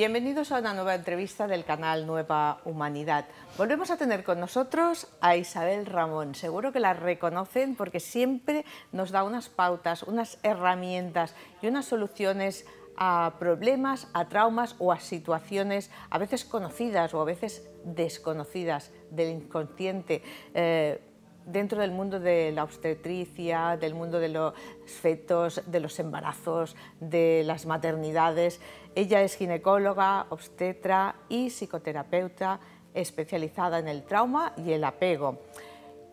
Bienvenidos a una nueva entrevista del canal Nueva Humanidad. Volvemos a tener con nosotros a Isabel Ramón. Seguro que la reconocen porque siempre nos da unas pautas, unas herramientas y unas soluciones a problemas, a traumas o a situaciones a veces conocidas o a veces desconocidas del inconsciente. Eh, dentro del mundo de la obstetricia, del mundo de los fetos, de los embarazos, de las maternidades. Ella es ginecóloga, obstetra y psicoterapeuta especializada en el trauma y el apego.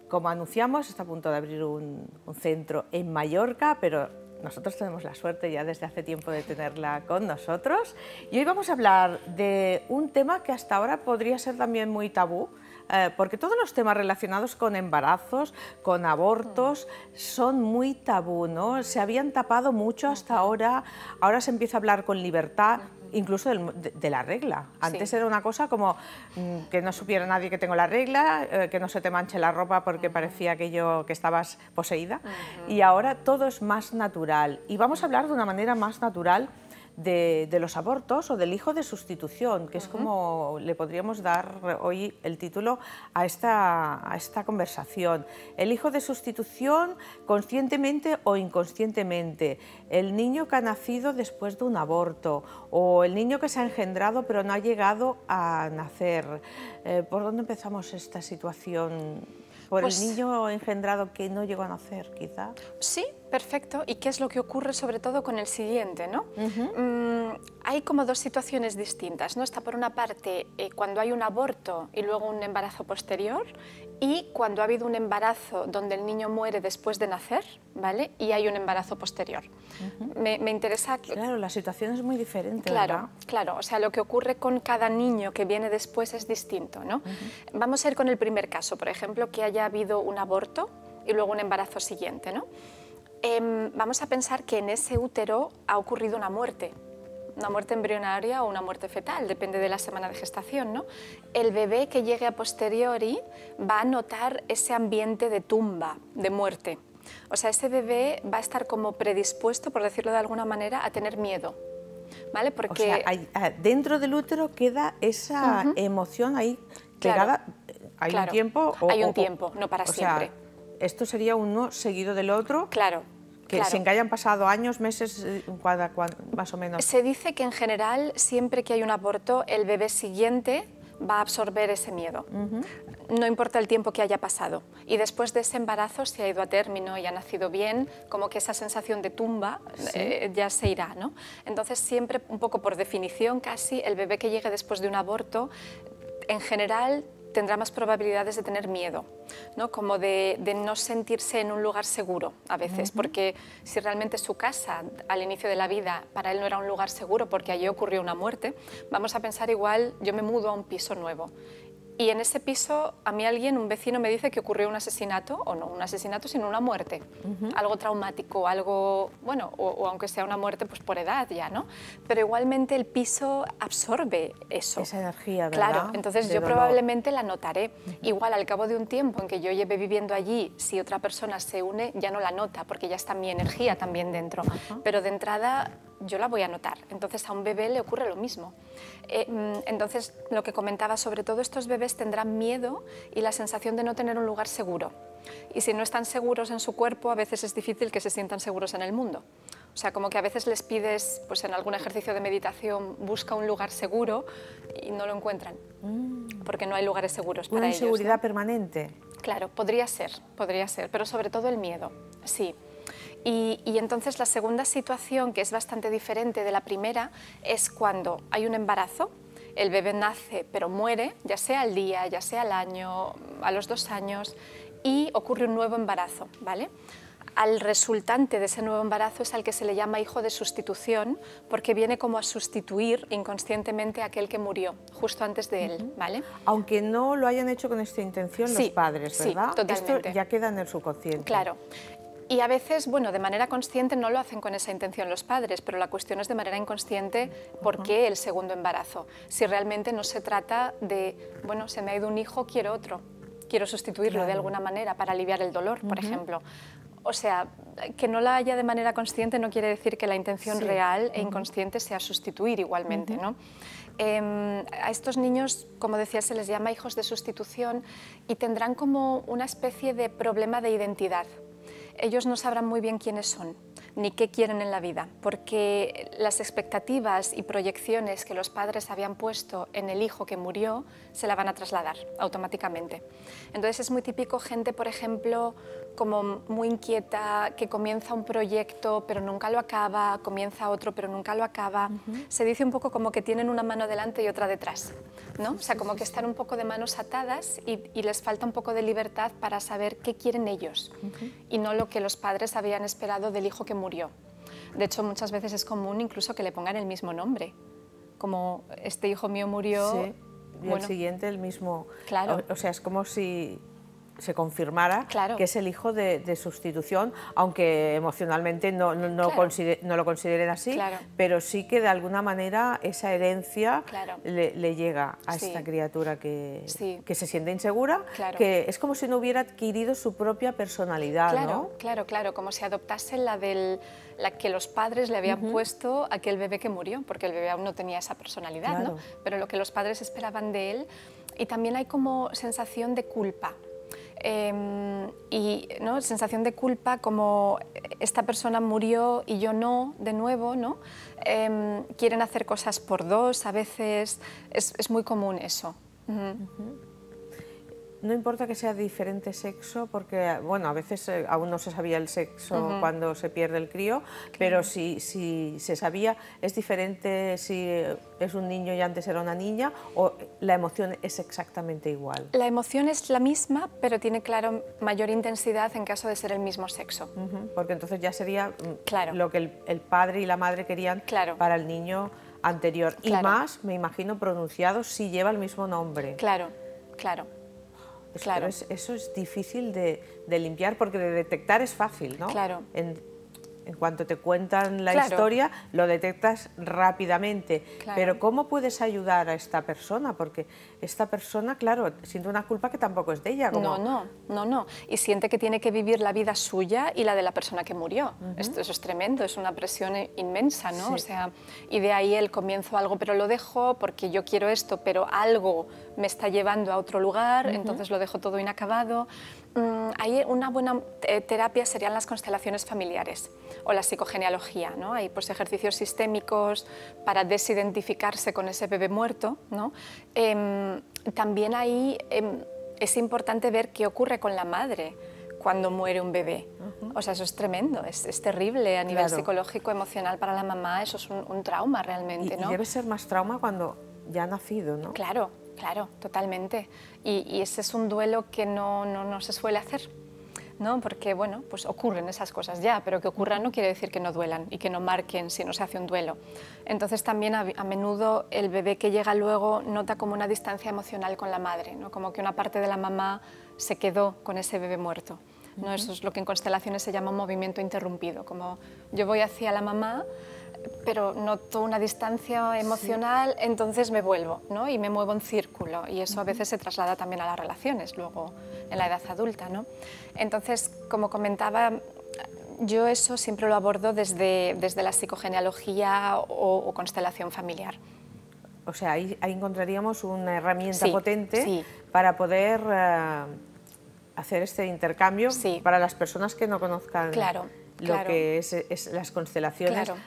Como anunciamos, está a punto de abrir un, un centro en Mallorca, pero nosotros tenemos la suerte ya desde hace tiempo de tenerla con nosotros. Y hoy vamos a hablar de un tema que hasta ahora podría ser también muy tabú, eh, porque todos los temas relacionados con embarazos, con abortos, son muy tabú, ¿no? Se habían tapado mucho hasta ahora, ahora se empieza a hablar con libertad, incluso de, la regla. Antes era una cosa como mm, que no supiera nadie que tengo la regla, eh, que no se te manche la ropa porque parecía que yo que estabas poseída. Y ahora todo es más natural. Y vamos a hablar de una manera más natural de, los abortos o del hijo de sustitución, que es como le podríamos dar hoy el título a esta, a esta conversación. El hijo de sustitución conscientemente o inconscientemente, el niño que ha nacido después de un aborto o el niño que se ha engendrado pero no ha llegado a nacer. Eh, ¿Por dónde empezamos esta situación? Por el pues niño engendrado que no llegó a nacer, quizá. Sí, perfecto. ¿Y qué es lo que ocurre sobre todo con el siguiente? ¿no? Mm, hay como dos situaciones distintas. ¿no? Está por una parte eh, cuando hay un aborto y luego un embarazo posterior y cuando ha habido un embarazo donde el niño muere después de nacer, ¿vale? Y hay un embarazo posterior. me, interesa... Claro, la situación es muy diferente, Claro, claro. O sea, lo que ocurre con cada niño que viene después es distinto, ¿no? Vamos a ir con el primer caso, por ejemplo, que haya habido un aborto y luego un embarazo siguiente, ¿no? Em, vamos a pensar que en ese útero ha ocurrido una muerte, una muerte embrionaria o una muerte fetal, depende de la semana de gestación, ¿no? El bebé que llegue a posteriori va a notar ese ambiente de tumba, de muerte. O sea, ese bebé va a estar como predispuesto, por decirlo de alguna manera, a tener miedo. ¿Vale? Porque... O sea, ah, dentro del útero queda esa emoción ahí que Claro. ¿Hay un tiempo? O, hay un tiempo, no para o siempre. Sea, esto sería uno seguido del otro. Claro que sin que hayan pasado años, meses, eh, más o menos. Se dice que en general siempre que hay un aborto, el bebé siguiente va a absorber ese miedo. No importa el tiempo que haya pasado. Y después de ese embarazo, si ha ido a término y ha nacido bien, como que esa sensación de tumba eh, ya se irá. Entonces siempre, un poco por definición casi, el bebé que llegue después de un aborto, en general tendrá más probabilidades de tener miedo, ¿no? como de, no sentirse en un lugar seguro a veces, porque si realmente su casa al inicio de la vida para él no era un lugar seguro porque allí ocurrió una muerte, vamos a pensar igual, yo me mudo a un piso nuevo y en ese piso a mí alguien, un vecino me dice que ocurrió un asesinato, o no un asesinato, sino una muerte, algo traumático, algo, bueno, o, aunque sea una muerte pues por edad ya, ¿no? Pero igualmente el piso absorbe eso. Esa energía, ¿verdad? Claro, entonces yo probablemente la notaré. Igual al cabo de un tiempo en que yo lleve viviendo allí, si otra persona se une, ya no la nota, porque ya está mi energía también dentro. Pero de entrada yo la voy a notar. Entonces a un bebé le ocurre lo mismo. Eh, mm, entonces lo que comentaba, sobre todo estos bebés tendrán miedo y la sensación de no tener un lugar seguro. Y si no están seguros en su cuerpo, a veces es difícil que se sientan seguros en el mundo. O sea, como que a veces les pides, pues en algún ejercicio de meditación, busca un lugar seguro y no lo encuentran, mm. porque no hay lugares seguros para ellos. Una inseguridad permanente. Claro, podría ser, podría ser, pero sobre todo el miedo, sí. Y, entonces la segunda situación, que es bastante diferente de la primera, es cuando hay un embarazo, el bebé nace pero muere, ya sea al día, ya sea al año, a los dos años, y ocurre un nuevo embarazo, ¿vale? al resultante de ese nuevo embarazo es al que se le llama hijo de sustitución, porque viene como a sustituir inconscientemente a aquel que murió justo antes de él, ¿vale? Aunque no lo hayan hecho con esta intención los padres, ¿verdad? Sí, totalmente. Esto ya queda en el subconsciente. Claro. Y a veces, bueno, de manera consciente no lo hacen con esa intención los padres, pero la cuestión es de manera inconsciente por qué el segundo embarazo. Si realmente no se trata de, bueno, se me ha ido un hijo, quiero otro, quiero sustituirlo de alguna manera para aliviar el dolor, por ejemplo. O sea, que no la haya de manera consciente no quiere decir que la intención real e inconsciente sea sustituir igualmente, ¿no? Em, a estos niños, como decía, se les llama hijos de sustitución y tendrán como una especie de problema de identidad ellos no sabrán muy bien quiénes son ni qué quieren en la vida, porque las expectativas y proyecciones que los padres habían puesto en el hijo que murió se la van a trasladar automáticamente. Entonces es muy típico gente, por ejemplo, como muy inquieta, que comienza un proyecto pero nunca lo acaba, comienza otro pero nunca lo acaba. Se dice un poco como que tienen una mano delante y otra detrás, ¿no? O sea, como que están un poco de manos atadas y, les falta un poco de libertad para saber qué quieren ellos y no lo que los padres habían esperado del hijo que murió. De hecho, muchas veces es común incluso que le pongan el mismo nombre, como este hijo mío murió... Sí. Y el siguiente el mismo. Claro. o sea, es como si se confirmara que es el hijo de, sustitución, aunque emocionalmente no, no, no lo consideren así, pero sí que de alguna manera esa herencia le, le, llega a esta criatura que, que, se siente insegura, que es como si no hubiera adquirido su propia personalidad. Claro, claro, claro, como si adoptase la, del, la que los padres le habían puesto a aquel bebé que murió, porque el bebé aún no tenía esa personalidad, pero lo que los padres esperaban de él. Y también hay como sensación de culpa Em, y ¿no? sensación de culpa como esta persona murió y yo no, de nuevo, ¿no? Em, quieren hacer cosas por dos, a veces es, es muy común eso. No importa que sea diferente sexo, porque eh, bueno, a veces eh, aún no se sabía el sexo cuando se pierde el crío, pero si, si se sabía, es diferente si eh, es un niño y antes era una niña, o la emoción es exactamente igual. La emoción es la misma, pero tiene, claro, mayor intensidad en caso de ser el mismo sexo. porque entonces ya sería mm, claro. lo que el, padre y la madre querían claro. para el niño anterior. Y más, me imagino, pronunciado si lleva el mismo nombre. Claro, claro. Claro. Pero eso es difícil de, limpiar porque de detectar es fácil, ¿no? Claro en cuanto te cuentan la historia, lo detectas rápidamente. Pero ¿cómo puedes ayudar a esta persona? Porque esta persona, claro, siente una culpa que tampoco es de ella. No, no, no, no. Y siente que tiene que vivir la vida suya y la de la persona que murió. Esto eso es tremendo, es una presión inmensa, ¿no? sea, y de ahí el comienzo algo, pero lo dejo porque yo quiero esto, pero algo me está llevando a otro lugar, entonces lo dejo todo inacabado. Mm, Hay una buena eh, terapia serían las constelaciones familiares o la psicogenealogía. ¿no? Hay pues, ejercicios sistémicos para desidentificarse con ese bebé muerto. ¿no? Em, también ahí em, es importante ver qué ocurre con la madre cuando muere un bebé. O sea, eso es tremendo, es, terrible a nivel psicológico, emocional para la mamá, eso es un, trauma realmente. debe ser más trauma cuando ya ha nacido, ¿no? Claro, Claro, totalmente. Y, ese es un duelo que no, se suele hacer. ¿No? Porque bueno, pues ocurren esas cosas ya, pero que ocurran no quiere decir que no duelan y que no marquen si no se hace un duelo. Entonces también a, menudo el bebé que llega luego nota como una distancia emocional con la madre, ¿no? como que una parte de la mamá se quedó con ese bebé muerto. ¿no? Eso es lo que en constelaciones se llama un movimiento interrumpido, como yo voy hacia la mamá pero noto una distancia emocional, entonces me vuelvo ¿no? y me muevo en círculo. Y eso a veces se traslada también a las relaciones luego en la edad adulta. ¿no? Entonces, como comentaba, yo eso siempre lo abordo desde, desde la psicogenealogía o, constelación familiar. O sea, ahí, encontraríamos una herramienta potente para poder eh, hacer este intercambio para las personas que no conozcan. Claro lo que es, las constelaciones, claro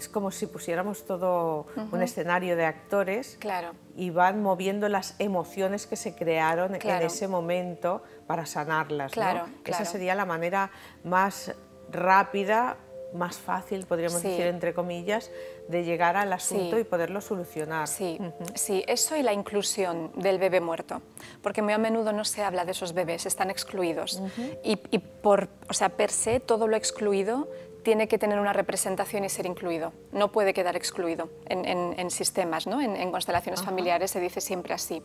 es como si pusiéramos todo un escenario de actores claro. y van moviendo las emociones que se crearon en ese momento para sanarlas. Claro, Esa sería la manera más rápida, más fácil, podríamos decir entre comillas, de llegar al asunto y poderlo solucionar. Sí, sí, eso y la inclusión del bebé muerto, porque muy a menudo no se habla de esos bebés, están excluidos. y, y, por, o sea, per se, todo lo excluido tiene que tener una representación y ser incluido. No puede quedar excluido en, sistemas, ¿no? en, constelaciones familiares se dice siempre así.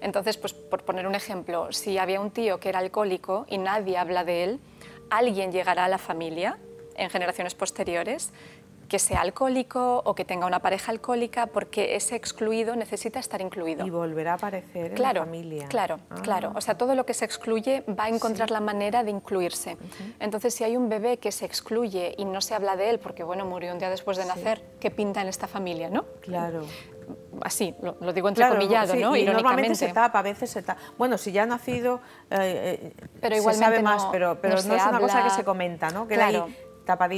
Entonces, pues, por poner un ejemplo, si había un tío que era alcohólico y nadie habla de él, alguien llegará a la familia en generaciones posteriores que sea alcohólico o que tenga una pareja alcohólica, porque ese excluido necesita estar incluido. Y volverá a aparecer claro, en la familia. Claro, ah. claro. O sea, todo lo que se excluye va a encontrar la manera de incluirse. Entonces, si hay un bebé que se excluye y no se habla de él porque, bueno, murió un día después de nacer, ¿qué pinta en esta familia, no? Claro. Así, lo, digo entre comillas ¿no? Y normalmente se tapa, a veces se tapa. Bueno, si ya ha nacido, eh, eh, pero igualmente se sabe más, pero, no, es una cosa que se comenta, ¿no? claro.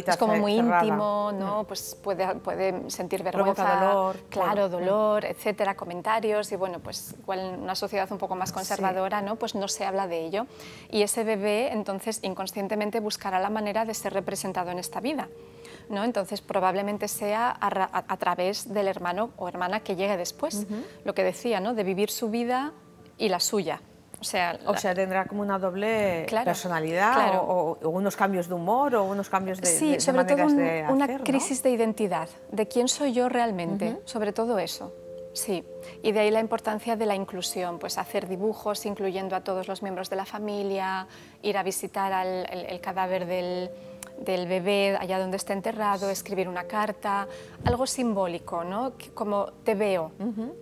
Es como muy íntimo, ¿no? Pues puede, sentir vergüenza. dolor. Claro, dolor, etcétera, comentarios. Y bueno, pues igual en una sociedad un poco más conservadora, ¿no? Pues no se habla de ello. Y ese bebé, entonces, inconscientemente buscará la manera de ser representado en esta vida. ¿no? Entonces probablemente sea a, través del hermano o hermana que llegue después, lo que decía, de vivir su vida y la suya. O sea, o tendrá como una doble personalidad O, unos cambios de humor o unos cambios de, sí, de, sobre todo una crisis de identidad, de quién soy yo realmente, sobre todo eso. Sí, y de ahí la importancia de la inclusión, pues hacer dibujos incluyendo a todos los miembros de la familia, ir a visitar al, el cadáver del, del bebé allá donde está enterrado, escribir una carta, algo simbólico, ¿no? Como te veo,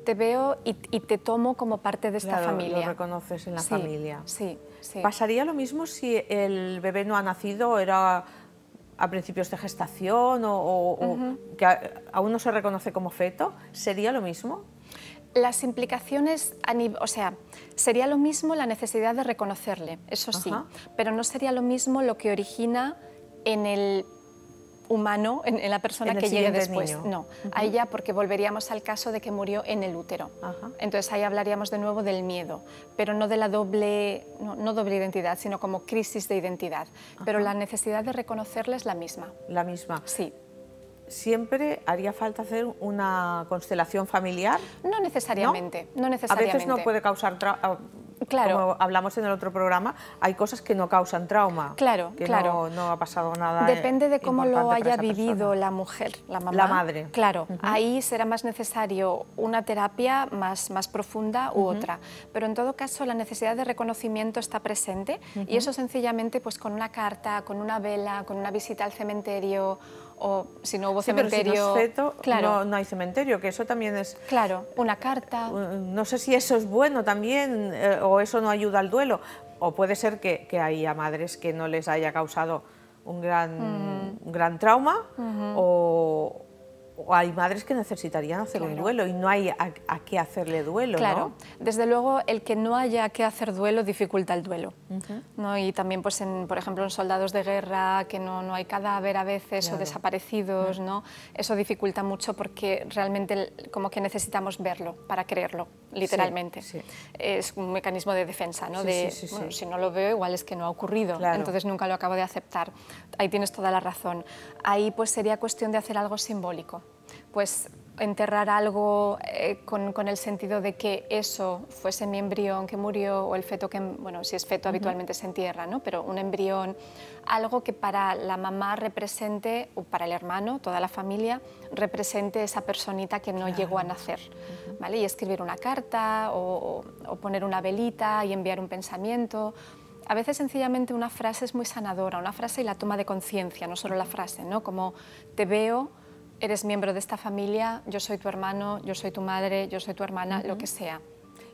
te veo y, te tomo como parte de esta familia. Lo reconoces en la familia. Sí, ¿Pasaría lo mismo si el bebé no ha nacido, era a principios de gestación o, que aún no se reconoce como feto? ¿Sería lo mismo? Las implicaciones, o sea, sería lo mismo la necesidad de reconocerle, eso sí, pero no sería lo mismo lo que origina en el humano, en, la persona que llegue después. No, a ella porque volveríamos al caso de que murió en el útero. Entonces ahí hablaríamos de nuevo del miedo, pero no de la doble, no, doble identidad, sino como crisis de identidad. Pero la necesidad de reconocerla es la misma. La misma. Sí siempre haría falta hacer una constelación familiar? No necesariamente, no necesariamente. A veces no puede causar claro. como hablamos en el otro programa, hay cosas que no causan trauma. Claro, que claro. No, no, ha pasado nada. Eh, Depende de cómo lo haya vivido la mujer, la mamá. La madre. Claro, ahí será más necesario una terapia más, más profunda u otra. Pero en todo caso, la necesidad de reconocimiento está presente y eso sencillamente pues con una carta, con una vela, con una visita al cementerio o si no hubo cementerio. no, no, hay cementerio, que eso también es. Claro, una carta. No sé si eso es bueno también eh, o eso no ayuda al duelo. O puede ser que, haya madres que no les haya causado un gran, mm. gran trauma o o hay madres que necesitarían hacer un duelo y no hay a, qué hacerle duelo. Claro, desde luego el que no haya a qué hacer duelo dificulta el duelo. ¿no? Y también, pues por ejemplo, en soldados de guerra, que no, no hay cadáver a veces o desaparecidos, ¿no? eso dificulta mucho porque realmente como que necesitamos verlo para creerlo literalmente. Es un mecanismo de defensa, ¿no? de, si no lo veo, igual es que no ha ocurrido, entonces nunca lo acabo de aceptar. Ahí tienes toda la razón. Ahí pues sería cuestión de hacer algo simbólico. Pues enterrar algo eh, con, el sentido de que eso fuese mi embrión que murió o el feto que, bueno, si es feto habitualmente se entierra, ¿no? Pero un embrión, algo que para la mamá represente, o para el hermano, toda la familia, represente esa personita que no llegó a nacer, ¿vale? Y escribir una carta o, o poner una velita y enviar un pensamiento. A veces sencillamente una frase es muy sanadora, una frase y la toma de conciencia, no solo la frase, ¿no? Como te veo eres miembro de esta familia, yo soy tu hermano, yo soy tu madre, yo soy tu hermana, lo que sea.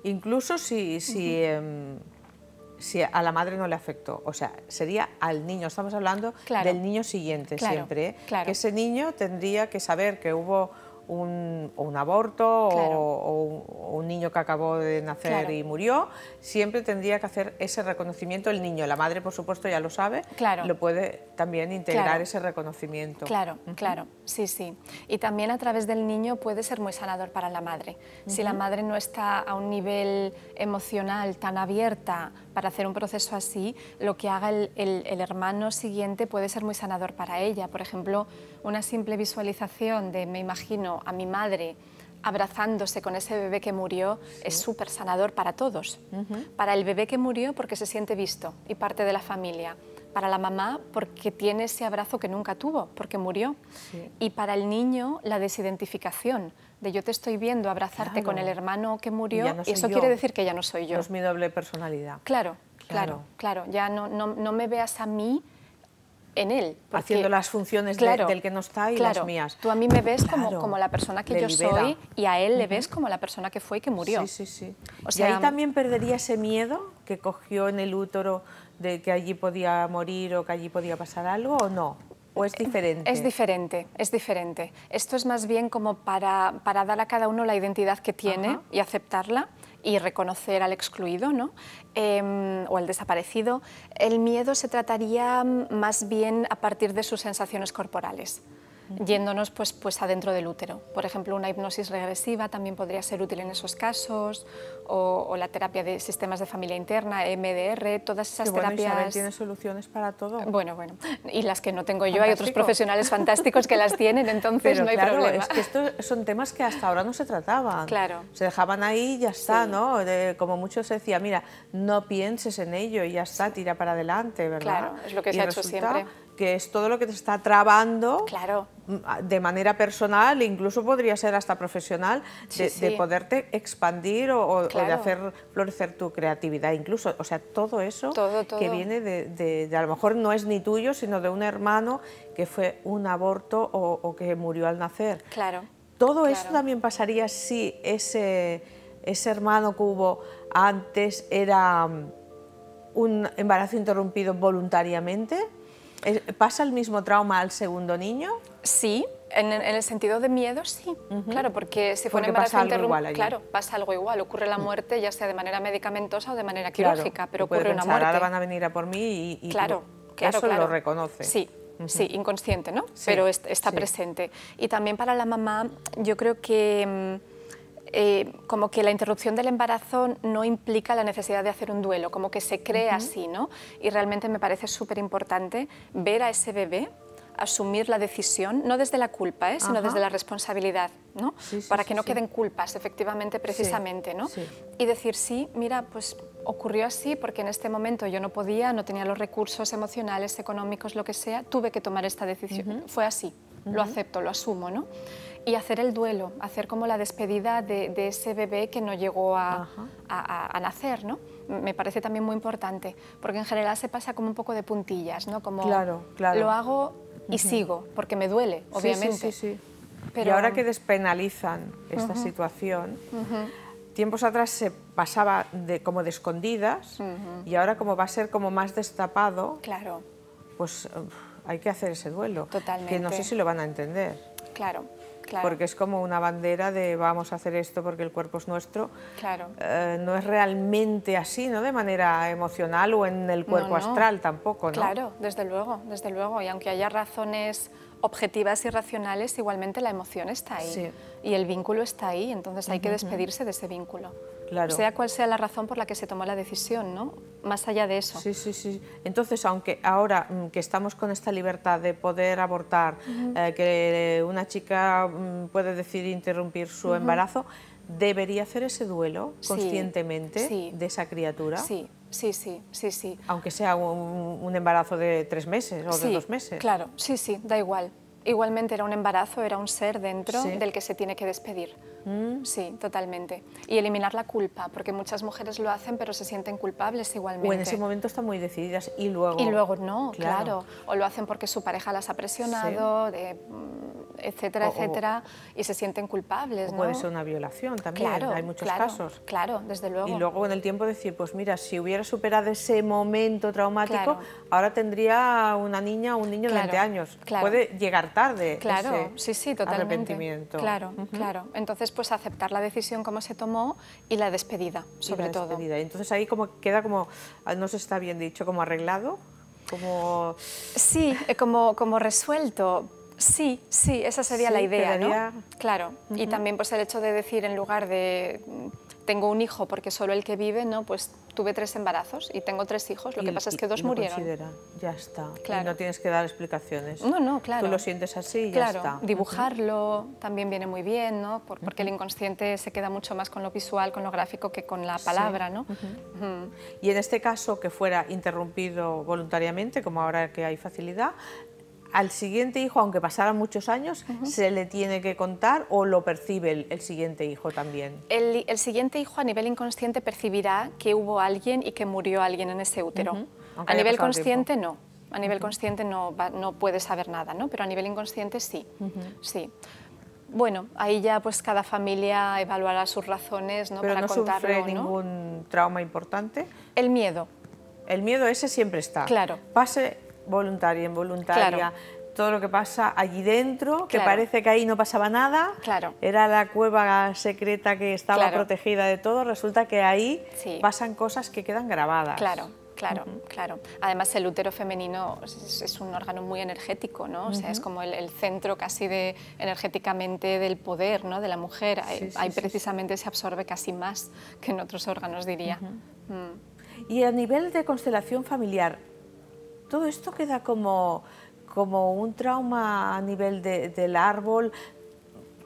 Incluso si, si, em, si, a la madre no le afectó, o sea, sería al niño, estamos hablando del niño siguiente siempre, ¿eh? que ese niño tendría que saber que hubo un, o un aborto o, un, niño que acabó de nacer y murió, siempre tendría que hacer ese reconocimiento el niño. La madre, por supuesto, ya lo sabe, claro. lo puede también integrar ese reconocimiento. Claro, claro, sí, sí. Y también a través del niño puede ser muy sanador para la madre. Si la madre no está a un nivel emocional tan abierta para hacer un proceso así, lo que haga el hermano siguiente puede ser muy sanador para ella. Por ejemplo, una simple visualización de, me imagino, a mi madre abrazándose con ese bebé que murió es súper sanador para todos. Para el bebé que murió porque se siente visto y parte de la familia. Para la mamá porque tiene ese abrazo que nunca tuvo, porque murió. Y para el niño la desidentificación, de yo te estoy viendo abrazarte con el hermano que murió y, eso quiere decir que ya no soy yo. es mi doble personalidad. Claro, claro, claro. Ya no, no, no me veas a mí en él. Haciendo las funciones del que no está y las mías. Tú a mí me ves como, la persona que yo soy y a él le ves como la persona que fue y que murió. Sí, sí, sí. y ahí también perdería ese miedo que cogió en el útero de que allí podía morir o que allí podía pasar algo o no. ¿O es eh, diferente? Es diferente, es diferente. Esto es más bien como para, dar a cada uno la identidad que tiene y aceptarla y reconocer al excluido em, o al desaparecido, el miedo se trataría más bien a partir de sus sensaciones corporales yéndonos pues, pues adentro del útero. Por ejemplo, una hipnosis regresiva también podría ser útil en esos casos, o, la terapia de sistemas de familia interna, MDR, todas esas bueno, terapias... Isabel tiene soluciones para todo. Bueno, bueno, y las que no tengo yo, hay otros profesionales fantásticos que las tienen, entonces no hay problema. problema. es que estos son temas que hasta ahora no se trataban. Claro. Se dejaban ahí y ya está, ¿no? como muchos se decía, mira, no pienses en ello y ya está, tira para adelante, ¿verdad? Claro, es lo que se ha hecho siempre que es todo lo que te está trabando claro. de manera personal, incluso podría ser hasta profesional, de, poderte expandir o, de hacer florecer tu creatividad, incluso, o sea, todo eso que viene de, a lo mejor no es ni tuyo, sino de un hermano que fue un aborto o, que murió al nacer. Claro. Todo eso también pasaría si ese, ese hermano que hubo antes era mm, un embarazo interrumpido voluntariamente ¿Pasa el mismo trauma al segundo niño? Sí, en, el sentido de miedo sí, claro, porque si fue un algo igual claro, pasa algo igual, ocurre la mm. muerte ya sea de manera medicamentosa o de manera quirúrgica, pero ocurre una muerte. Ahora van a venir a por mí y, claro, que eso lo reconoce. Sí, sí, inconsciente, ¿no? Sí, Pero está presente. Y también para la mamá, yo creo que mm, eh, como que la interrupción del embarazo no implica la necesidad de hacer un duelo, como que se cree así, ¿no? Y realmente me parece súper importante ver a ese bebé asumir la decisión, no desde la culpa, ¿eh? sino desde la responsabilidad, ¿no? Para que no queden culpas, efectivamente, precisamente, ¿no? Y decir, sí, mira, pues ocurrió así porque en este momento yo no podía, no tenía los recursos emocionales, económicos, lo que sea, tuve que tomar esta decisión. Fue así, lo acepto, lo asumo, ¿no? y hacer el duelo, hacer como la despedida de, ese bebé que no llegó a, nacer, ¿no? Me parece también muy importante, porque en general se pasa como un poco de puntillas, ¿no? Como claro, lo hago y sigo, porque me duele, obviamente. Sí, sí, sí, Y ahora que despenalizan esta situación, tiempos atrás se pasaba de, como de escondidas y ahora como va a ser como más destapado, claro. pues hay que hacer ese duelo, Totalmente. que no sé si lo van a entender. Claro porque es como una bandera de vamos a hacer esto porque el cuerpo es nuestro. Eh, no es realmente así, ¿no? De manera emocional o en el cuerpo astral tampoco, Claro, desde luego, desde luego. Y aunque haya razones objetivas y racionales, igualmente la emoción está ahí y el vínculo está ahí, entonces hay que despedirse de ese vínculo. Sea cual sea la razón por la que se tomó la decisión, ¿no? Más allá de eso. Sí, sí, sí. Entonces, aunque ahora mm, que estamos con esta libertad de poder abortar, eh, que una chica mm, puede decidir interrumpir su embarazo, ¿debería hacer ese duelo conscientemente de esa criatura? Sí, sí, sí, sí, sí. Aunque sea un, embarazo de tres meses o de dos meses. Claro, sí, sí, da igual. Igualmente era un embarazo, era un ser dentro del que se tiene que despedir. Mm, sí, totalmente. Y eliminar la culpa, porque muchas mujeres lo hacen pero se sienten culpables igualmente. O en ese momento están muy decididas y luego... Y luego no, claro. O lo hacen porque su pareja las ha presionado, mm, etcétera, etcétera, y se sienten culpables. ¿no? Puede ser una violación también, hay muchos casos. Claro, desde luego. Y luego con el tiempo decir, pues mira, si hubiera superado ese momento traumático, ahora tendría una niña o un niño de 20 años. Puede llegar tarde claro, sí, sí, totalmente. arrepentimiento. Claro, claro. Entonces, pues aceptar la decisión como se tomó y la despedida, sobre todo. Y Entonces ahí como queda como, ah, no se está bien dicho, como arreglado, como... Sí, eh, como, como resuelto, Sí, sí, esa sería la idea, ¿no? Claro, y también pues el hecho de decir en lugar de tengo un hijo porque solo el que vive, ¿no? Pues tuve tres embarazos y tengo tres hijos, lo que pasa es que dos murieron. Considera. Ya está. Y no tienes que dar explicaciones. No, no, claro. Tú lo sientes así ya está. Dibujarlo también viene muy bien, ¿no? porque el inconsciente se queda mucho más con lo visual, con lo gráfico que con la palabra, ¿no? Y en este caso que fuera interrumpido voluntariamente, como ahora que hay facilidad, al siguiente hijo, aunque pasaran muchos años, se le tiene que contar o lo percibe el, siguiente hijo también? El, siguiente hijo a nivel inconsciente percibirá que hubo alguien y que murió alguien en ese útero. A nivel consciente no. A nivel consciente no, puede saber nada, ¿no? pero a nivel inconsciente sí. sí. Bueno, ahí ya pues cada familia evaluará sus razones ¿no? Pero para no no sufre ningún trauma importante? El miedo. El miedo ese siempre está. Claro. Pase voluntaria, involuntaria, todo lo que pasa allí dentro, que parece que ahí no pasaba nada, claro. era la cueva secreta que estaba protegida de todo, resulta que ahí pasan cosas que quedan grabadas. Claro. Claro, claro. Además el útero femenino es, un órgano muy energético, ¿no? O sea, es como el, centro casi de energéticamente del poder, ¿no? De la mujer. ahí, precisamente se absorbe casi más que en otros órganos, diría. Mm. Y a nivel de constelación familiar, todo esto queda como, un trauma a nivel del árbol.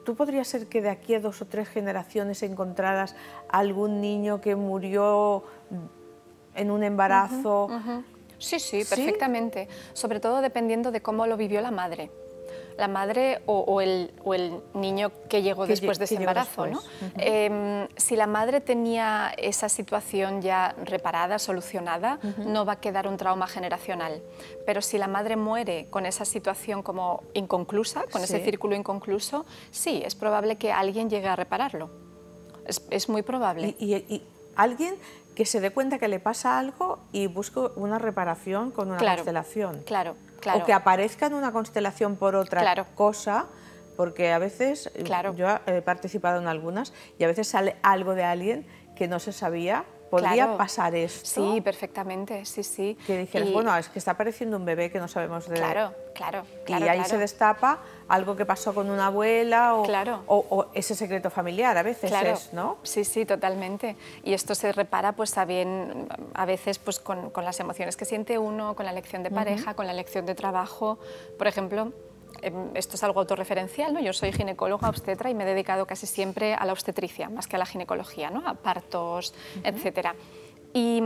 ¿Tú podrías ser que de aquí a dos o tres generaciones encontraras algún niño que murió en un embarazo? Sí, sí, perfectamente. Sobre todo dependiendo de cómo lo vivió la madre la madre o, el, niño que llegó después de ese embarazo. Em, si la madre tenía esa situación ya reparada, solucionada, no va a quedar un trauma generacional. Pero si la madre muere con esa situación como inconclusa, con ese círculo inconcluso, sí, es probable que alguien llegue a repararlo. Es, muy probable. y, alguien que se dé cuenta que le pasa algo y busque una reparación con una claro, Claro, o que aparezca en una constelación por otra cosa, porque a veces, yo he participado en algunas, y a veces sale algo de alguien que no se sabía ¿Podría pasar esto? Sí, perfectamente, sí, sí. Que dijeras, bueno, es que está apareciendo un bebé que no sabemos de... Claro, claro, claro. Y ahí se destapa algo que pasó con una abuela o, o, ese secreto familiar a veces es, ¿no? Sí, sí, totalmente. Y esto se repara pues a, bien, a veces pues, con, las emociones que siente uno, con la elección de pareja, con la elección de trabajo. Por ejemplo, Em, esto es algo autorreferencial, ¿no? yo soy ginecóloga obstetra y me he dedicado casi siempre a la obstetricia, más que a la ginecología, ¿no? a partos, etc. Y,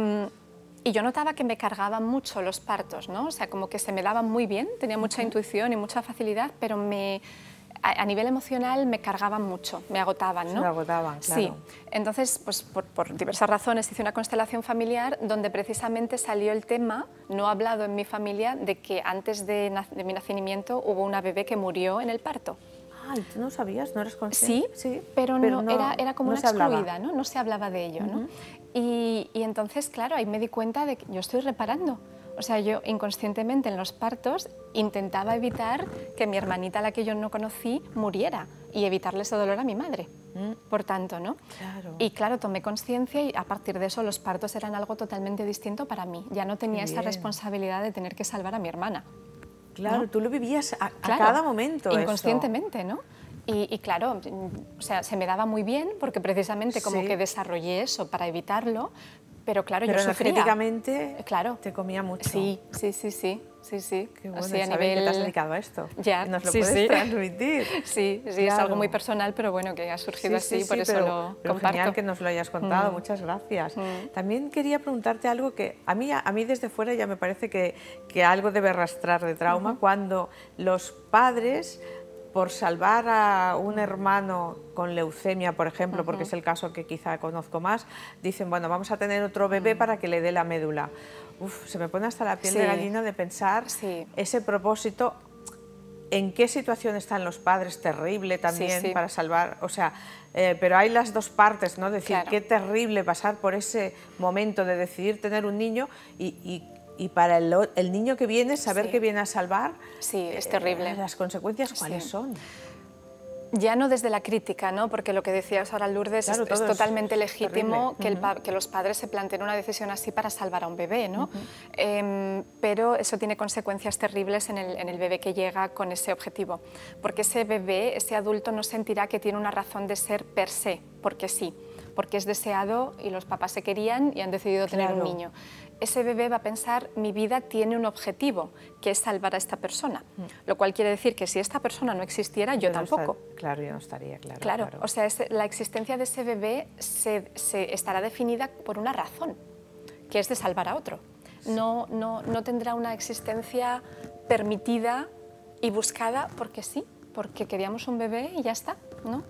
yo notaba que me cargaban mucho los partos, ¿no? o sea, como que se me daban muy bien, tenía mucha intuición y mucha facilidad, pero me, a, nivel emocional me cargaban mucho, me agotaban, ¿no? Me agotaban, claro. Sí. Entonces, pues por, por, diversas razones hice una constelación familiar donde precisamente salió el tema, no hablado en mi familia, de que antes de, mi nacimiento hubo una bebé que murió en el parto. Ah, ¿tú no sabías? ¿No eres consciente? Sí, sí pero, no, era, era como una excluida, ¿no? No se hablaba de ello, ¿no? Y, y, entonces, claro, ahí me di cuenta de que yo estoy reparando. O sea, yo inconscientemente en los partos intentaba evitar que mi hermanita, la que yo no conocí, muriera y evitarle ese dolor a mi madre. Mm. Por tanto, ¿no? Y claro, tomé conciencia y a partir de eso los partos eran algo totalmente distinto para mí. Ya no tenía esa responsabilidad de tener que salvar a mi hermana. Claro, tú lo vivías a, cada momento. Inconscientemente, ¿no? Y, claro, o sea, se me daba muy bien porque precisamente como que desarrollé eso para evitarlo, pero claro, pero yo críticamente eh, claro. te comía mucho. Sí, sí, sí, sí. Sí, sí. Qué bueno Así a que te has dedicado a esto. nos lo puedes transmitir. Sí, sí, es algo muy personal, pero bueno, que ha surgido así, por eso lo Genial que nos lo hayas contado, mm. muchas gracias. Mm. También quería preguntarte algo que a mí, a mí desde fuera ya me parece que, que algo debe arrastrar de trauma cuando los padres por salvar a un hermano con leucemia, por ejemplo, porque es el caso que quizá conozco más, dicen, bueno, vamos a tener otro bebé para que le dé la médula. Uf, se me pone hasta la piel de gallina de pensar ese propósito, en qué situación están los padres, terrible también para salvar, o sea, eh, pero hay las dos partes, ¿no? Decir, qué terrible pasar por ese momento de decidir tener un niño y y para el, niño que viene, saber que viene a salvar. Sí, es eh, terrible. ¿Las consecuencias cuáles son? Ya no desde la crítica, ¿no? porque lo que decías ahora Lourdes es, totalmente legítimo que, los padres se planteen una decisión así para salvar a un bebé, ¿no? Em, pero eso tiene consecuencias terribles en el, bebé que llega con ese objetivo, porque ese bebé, ese adulto no sentirá que tiene una razón de ser per se, porque sí porque es deseado y los papás se querían y han decidido tener un niño. Ese bebé va a pensar, mi vida tiene un objetivo, que es salvar a esta persona. Mm. Lo cual quiere decir que si esta persona no existiera, yo, tampoco. claro, yo no estaría, claro. Claro, o sea, la existencia de ese bebé estará definida por una razón, que es de salvar a otro. no, no, tendrá una existencia permitida y buscada porque sí, porque queríamos un bebé y ya está. ¿no?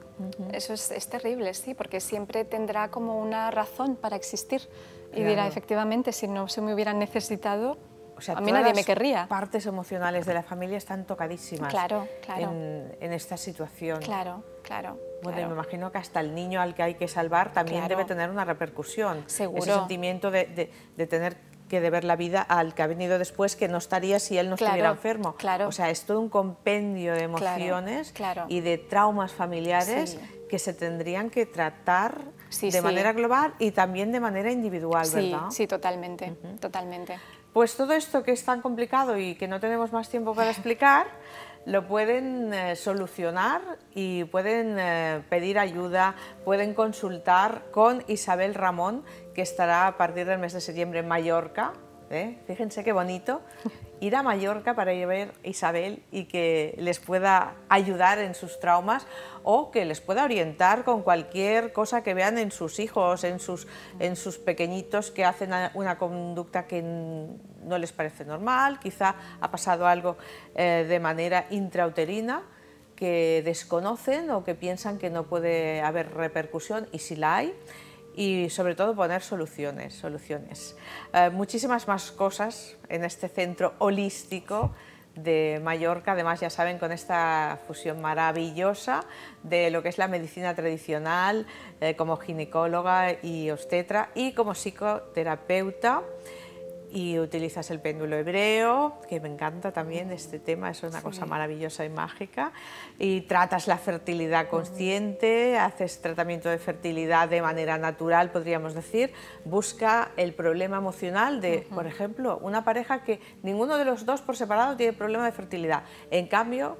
Eso es, terrible, sí, porque siempre tendrá como una razón para existir. Y dirá, efectivamente, si no se me hubieran necesitado, o sea, a mí nadie me querría. partes emocionales de la familia están tocadísimas claro, En, esta situación. Claro, claro. Bueno, me imagino que hasta el niño al que hay que salvar también debe tener una repercusión. Seguro. Ese sentimiento de, de tener que de ver la vida al que ha venido después, que no estaría si él no estuviera enfermo. O sea, es todo un compendio de emociones y de traumas familiares que se tendrían que tratar de manera global y también de manera individual, ¿verdad? Sí, totalmente, totalmente. Pues todo esto que es tan complicado y que no tenemos más tiempo para explicar, lo pueden eh, solucionar y pueden eh, pedir ayuda, pueden consultar con Isabel Ramón, que estará a partir del mes de septiembre en Mallorca. ¿eh? Fíjense qué bonito ir a Mallorca para ir a ver a Isabel y que les pueda ayudar en sus traumas o que les pueda orientar con cualquier cosa que vean en sus hijos, en sus, en sus pequeñitos que hacen una conducta que no les parece normal, quizá ha pasado algo eh, de manera intrauterina que desconocen o que piensan que no puede haber repercusión y si la hay y sobre todo poner soluciones, soluciones. Eh, muchísimas más cosas en este centro holístico de Mallorca, además ya saben con esta fusión maravillosa de lo que es la medicina tradicional eh, como ginecóloga y obstetra y como psicoterapeuta y utilizas el péndulo hebreo, que me encanta también este tema, es una cosa maravillosa y mágica, y tratas la fertilidad consciente, haces tratamiento de fertilidad de manera natural, podríamos decir, busca el problema emocional de, por ejemplo, una pareja que ninguno de los dos por separado tiene problema de fertilidad, en cambio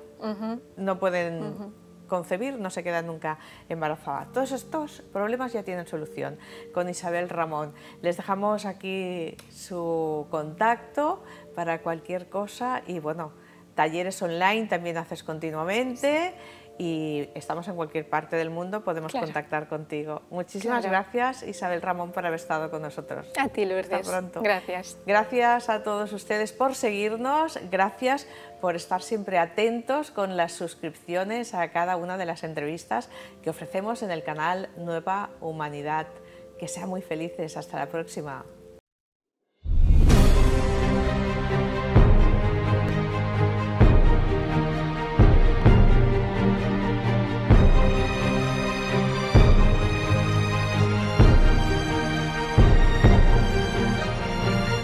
no pueden concebir no se queda nunca embarazada. Todos estos problemas ya tienen solución con Isabel Ramón. Les dejamos aquí su contacto para cualquier cosa y bueno, talleres online también haces continuamente y estamos en cualquier parte del mundo, podemos contactar contigo. Muchísimas gracias Isabel Ramón por haber estado con nosotros. A ti Lourdes. Hasta pronto. Gracias. Gracias a todos ustedes por seguirnos, gracias por estar siempre atentos con las suscripciones a cada una de las entrevistas que ofrecemos en el canal Nueva Humanidad. Que sean muy felices. Hasta la próxima.